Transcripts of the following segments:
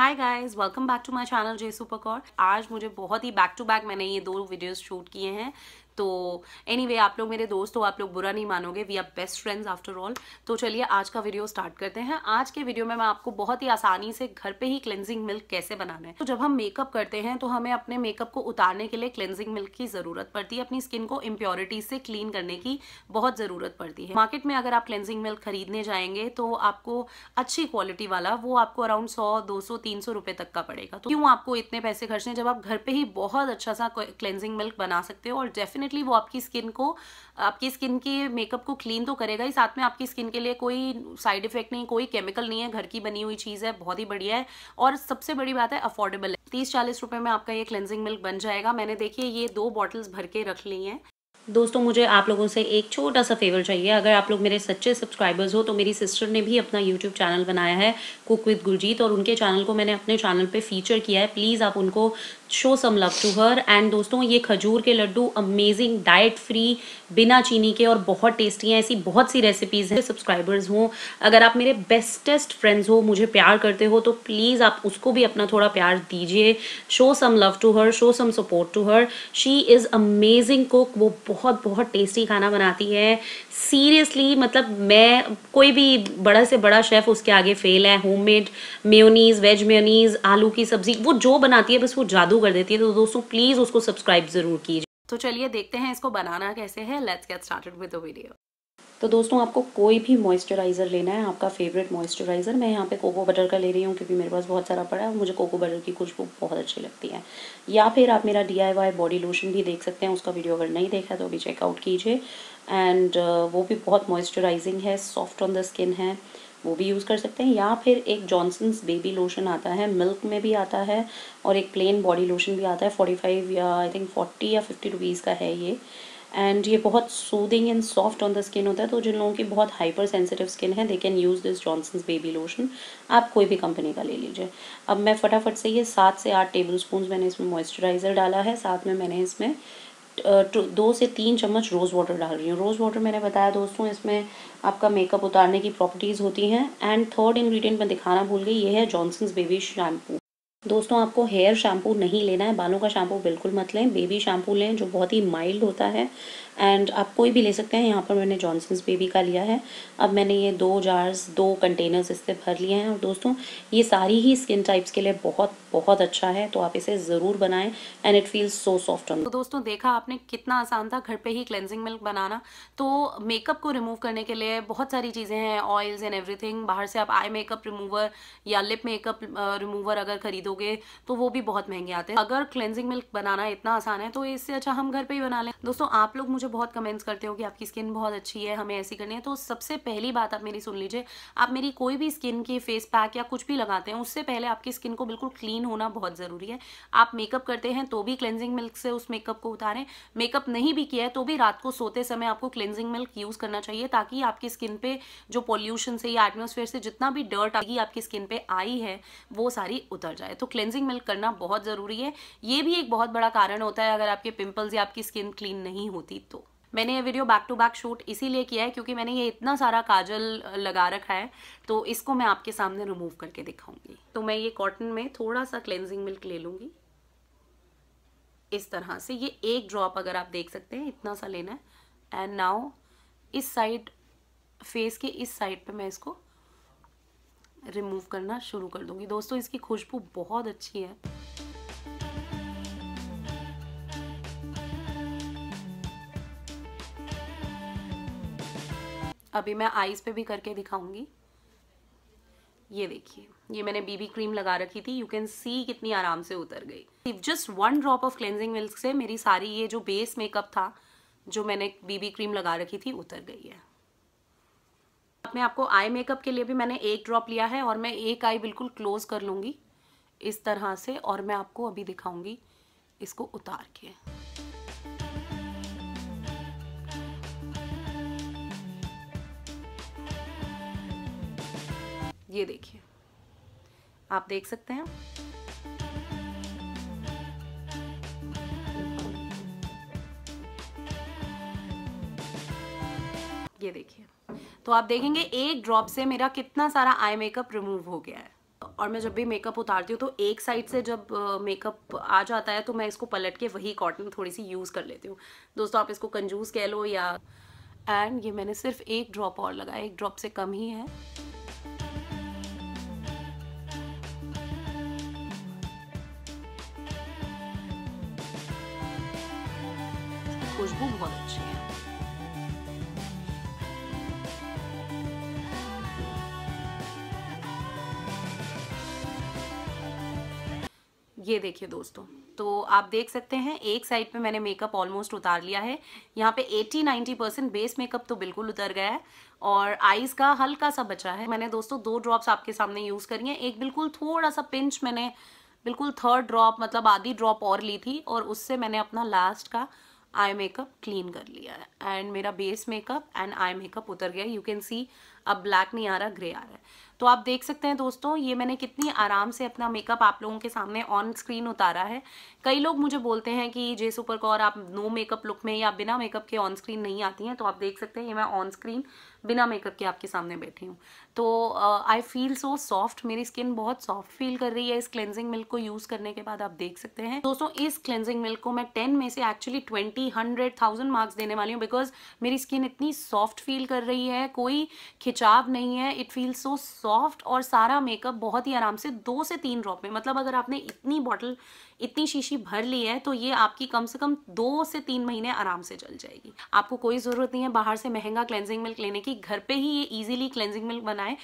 high guys welcome back to my channel जे आज मुझे बहुत ही बैक टू बैक मैंने ये दो वीडियोज शूट किए हैं तो एनी anyway, आप लोग मेरे दोस्त हो आप लोग बुरा नहीं मानोगे we are best friends after all तो चलिए आज का वीडियो स्टार्ट करते हैं आज के वीडियो में मैं आपको बहुत ही आसानी से घर पे ही क्लेंजिंग मिल्क कैसे बनाना है तो जब हम मेकअप करते हैं तो हमें अपने मेकअप को उतारने के लिए क्लेंजिंग मिल्क की ज़रूरत पड़ती है अपनी स्किन को इम्प्योरिटीज से क्लीन करने की बहुत ज़रूरत पड़ती है मार्केट में अगर आप क्लेंजिंग मिल्क खरीदने जाएंगे तो आपको अच्छी क्वालिटी वाला वो आपको अराउंड सौ दो सौ तीन सौ रुपये तक का पड़ेगा तो क्यों आपको इतने पैसे खर्चने जब आप घर पर ही बहुत अच्छा सा क्लेंजिंग मिल्क बना सकते हो और डेफिनेट डेफिनेटली वो आपकी स्किन को आपकी स्किन के मेकअप को क्लीन तो करेगा ही साथ में आपकी स्किन के लिए कोई साइड इफेक्ट नहीं कोई केमिकल नहीं है घर की बनी हुई चीज़ है बहुत ही बढ़िया है और सबसे बड़ी बात है अफोर्डेबल है तीस चालीस रुपये में आपका ये क्लेंजिंग मिल्क बन जाएगा मैंने देखिए ये दो बॉटल्स भर के रख ली हैं दोस्तों मुझे आप लोगों से एक छोटा सा फेवर चाहिए अगर आप लोग मेरे सच्चे सब्सक्राइबर्स हो तो मेरी सिस्टर ने भी अपना यूट्यूब चैनल बनाया है कुक विद गुरजीत और उनके चैनल को मैंने अपने चैनल पे फीचर किया है प्लीज़ आप उनको show some love to her and दोस्तों ये खजूर के लड्डू अमेजिंग डाइट फ्री बिना चीनी के और बहुत टेस्टी हैं ऐसी बहुत सी रेसिपीज़ हैं सब्सक्राइबर्स हों अगर आप मेरे बेस्टेस्ट फ्रेंड्स हो मुझे प्यार करते हो तो प्लीज़ आप उसको भी अपना थोड़ा प्यार दीजिए show some love to her show some support to her she is amazing cook वो बहुत बहुत टेस्टी खाना बनाती है सीरियसली मतलब मैं कोई भी बड़ा से बड़ा शेफ़ उसके आगे फेल है homemade mayonnaise veg mayonnaise आलू की सब्ज़ी वो जो बनाती है बस वो जादू कर देती है तो दोस्तों प्लीज़ उसको सब्सक्राइब ज़रूर कीजिए तो चलिए देखते हैं इसको बनाना कैसे है let's get started with the video तो दोस्तों आपको कोई भी मॉइस्चराइज़र लेना है आपका फेवरेट मॉइस्चराइज़र मैं यहाँ पे कोको बटर का ले रही हूँ क्योंकि मेरे पास बहुत सारा पड़ा है मुझे कोको बटर की खुशबू बहुत अच्छी लगती है या फिर आप मेरा डी बॉडी लोशन भी देख सकते हैं उसका वीडियो अगर नहीं देखा तो अभी चेकआउट कीजिए एंड uh, वो भी बहुत मॉइस्चराइजिंग है सॉफ्ट ऑन द स्किन है वो भी यूज़ कर सकते हैं या फिर एक जॉनसन्स बेबी लोशन आता है मिल्क में भी आता है और एक प्लेन बॉडी लोशन भी आता है फोर्टी फाइव या I think forty or fifty rupees का है ये एंड ये बहुत soothing and soft on the skin होता है तो जिन लोगों की बहुत हाइपर सेंसिटिव स्किन है they can use this Johnson's baby lotion आप कोई भी कंपनी का ले लीजिए अब मैं फटाफट से ये सात से आठ टेबल स्पून मैंने इसमें मॉइस्चराइज़र डाला है साथ में मैंने इसमें दो से तीन चम्मच रोज़ वाटर डाल रही हूँ रोज़ वाटर मैंने बताया दोस्तों इसमें आपका मेकअप उतारने की प्रॉपर्टीज़ होती हैं एंड थर्ड इंग्रेडिएंट मैं दिखाना भूल गई ये है जॉनसन्स बेबी शैम्पू दोस्तों आपको हेयर शैम्पू नहीं लेना है बालों का शैम्पू बिल्कुल मत लें बेबी शैम्पू लें जो बहुत ही माइल्ड होता है एंड आप कोई भी ले सकते हैं यहाँ पर मैंने जॉनसन्स बेबी का लिया है अब मैंने ये दो जार्स दो कंटेनर्स इससे भर लिए हैं और दोस्तों ये सारी ही स्किन टाइप्स के लिए बहुत बहुत अच्छा है तो आप इसे ज़रूर बनाएं and it feels so soft on तो दोस्तों देखा आपने कितना आसान था घर पे ही क्लेंजिंग मिल्क बनाना तो मेकअप को रिमूव करने के लिए बहुत सारी चीज़ें हैं ऑयल्स एंड एवरीथिंग बाहर से आप आई मेकअप रिमूवर या लिप मेकअप रिमूवर अगर खरीदो खरीदोगे तो वो भी बहुत महंगे आते हैं अगर क्लेंजिंग मिल्क बनाना इतना आसान है तो इससे अच्छा हम घर पर ही बना लें दोस्तों आप लोग मुझे बहुत कमेंट्स करते हो कि आपकी स्किन बहुत अच्छी है हमें ऐसी करनी है तो सबसे पहली बात आप मेरी सुन लीजिए आप मेरी कोई भी स्किन की फेस पैक या कुछ भी लगाते हैं उससे पहले आपकी स्किन को बिल्कुल क्लीन होना बहुत ज़रूरी है आप मेकअप करते हैं तो भी क्लेंजिंग मिल्क से उस मेकअप को उतारें मेकअप नहीं भी किया है तो भी रात को सोते समय आपको क्लेंजिंग मिल्क यूज़ करना चाहिए ताकि आपकी स्किन पे जो पॉल्यूशन से या एटमोसफेयर से जितना भी डर्ट आएगी आपकी स्किन पे आई है वो सारी उतर जाए तो तो क्लेंजिंग मिल्क करना बहुत ज़रूरी है ये भी एक बहुत बड़ा कारण होता है अगर आपके पिंपल्स या आपकी स्किन क्लीन नहीं होती तो मैंने ये video back to back shoot इसीलिए किया है क्योंकि मैंने ये इतना सारा काजल लगा रखा है तो इसको मैं आपके सामने रिमूव करके दिखाऊंगी तो मैं ये कॉटन में थोड़ा सा क्लेंजिंग मिल्क ले लूंगी इस तरह से ये एक ड्रॉप अगर आप देख सकते हैं इतना सा लेना है एंड नाउ इस साइड फेस के इस साइड पे मैं इसको रिमूव करना शुरू कर दूंगी दोस्तों इसकी खुशबू बहुत अच्छी है अभी मैं आईज़ पे भी करके दिखाऊंगी ये देखिए ये मैंने बीबी क्रीम लगा रखी थी यू कैन सी कितनी आराम से उतर गई if just one drop of cleansing milk से मेरी सारी ये जो बेस मेकअप था जो मैंने बीबी क्रीम लगा रखी थी उतर गई है मैं आपको आई मेकअप के लिए भी मैंने एक ड्रॉप लिया है और मैं एक आई बिल्कुल क्लोज कर लूंगी इस तरह से और मैं आपको अभी दिखाऊंगी इसको उतार के ये देखिए आप देख सकते हैं ये देखिए तो आप देखेंगे एक ड्रॉप से मेरा कितना सारा आई मेकअप रिमूव हो गया है और मैं जब भी मेकअप उतारती हूँ तो एक साइड से जब मेकअप आ जाता है तो मैं इसको पलट के वही कॉटन थोड़ी सी यूज़ कर लेती हूँ दोस्तों आप इसको कंजूस कह लो या एंड ये मैंने सिर्फ एक ड्रॉप और लगाया एक ड्रॉप से कम ही है खुशबू बहुत अच्छी है ये देखिए दोस्तों तो आप देख सकते हैं एक साइड पे मैंने मेकअप ऑलमोस्ट उतार लिया है यहाँ पे 80-90 परसेंट बेस मेकअप तो बिल्कुल उतर गया है और आईज का हल्का सा बचा है मैंने दोस्तों दो ड्रॉप्स आपके सामने यूज़ करी हैं एक बिल्कुल थोड़ा सा पिंच मैंने बिल्कुल थर्ड ड्रॉप मतलब आधी ड्रॉप और ली थी और उससे मैंने अपना लास्ट का आई मेकअप क्लीन कर लिया है एंड मेरा base makeup and eye makeup उतर गया यू कैन सी अब ब्लैक नहीं आ रहा ग्रे आ रहा है तो आप देख सकते हैं दोस्तों ये मैंने कितनी आराम से अपना मेकअप आप लोगों के सामने ऑन स्क्रीन उतारा है कई लोग मुझे बोलते हैं कि जे सुपर कौर आप नो मेकअप लुक में या बिना मेकअप के ऑन स्क्रीन नहीं आती हैं तो आप देख सकते हैं ये मैं ऑन स्क्रीन बिना मेकअप के आपके सामने बैठी हूँ तो आई फील सो सॉफ्ट मेरी स्किन बहुत सॉफ्ट फील कर रही है इस क्लेंजिंग मिल्क को यूज़ करने के बाद आप देख सकते हैं दोस्तों इस क्लेंजिंग मिल्क को मैं टेन में से actually twenty hundred thousand marks देने वाली हूँ बिकॉज मेरी स्किन इतनी सॉफ्ट फील कर रही है कोई खिंचाव नहीं है it feel so soft soft और सारा मेकअप बहुत ही आराम से दो से तीन ड्रॉप में मतलब अगर आपने इतनी बॉटल इतनी शीशी भर ली है तो ये आपकी कम से कम दो से तीन महीने आराम से चल जाएगी आपको कोई ज़रूरत नहीं है बाहर से महंगा क्लेंजिंग मिल्क लेने की घर पे ही ये इजीली क्लेंजिंग मिल्क बनाए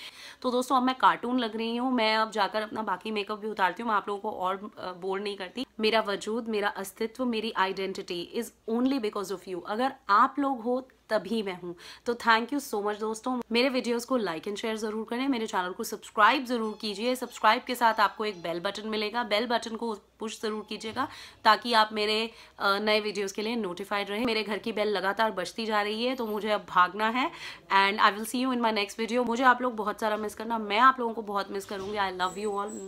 तो दोस्तों अब मैं कार्टून लग रही हूँ मैं अब जाकर अपना बाकी मेकअप भी उतारती हूँ मैं आप लोगों को और बोर नहीं करती मेरा वजूद मेरा अस्तित्व मेरी identity is only because of you अगर आप लोग हो तभी मैं हूँ तो थैंक यू सो मच दोस्तों मेरे वीडियोस को लाइक एंड शेयर ज़रूर करें मेरे चैनल को सब्सक्राइब ज़रूर कीजिए सब्सक्राइब के साथ आपको एक बेल बटन मिलेगा बेल बटन को पुश ज़रूर कीजिएगा ताकि आप मेरे नए वीडियोस के लिए नोटिफाइड रहें मेरे घर की बेल लगातार बजती जा रही है तो मुझे अब भागना है and I will see you in my next video मुझे आप लोग बहुत सारा मिस करना मैं आप लोगों को बहुत मिस करूँगी आई लव यू ऑल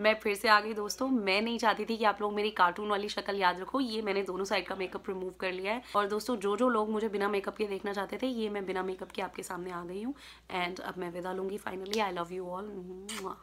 मैं फिर से आ गई दोस्तों मैं नहीं चाहती थी कि आप लोग मेरी कार्टून वाली शक्ल याद रखो ये मैंने दोनों साइड का मेकअप रिमूव कर लिया है और दोस्तों जो जो लोग मुझे बिना मेकअप के देखना चाहते थे ये मैं बिना मेकअप के आपके सामने आ गई हूँ एंड अब मैं विदा लूँगी finally I love you all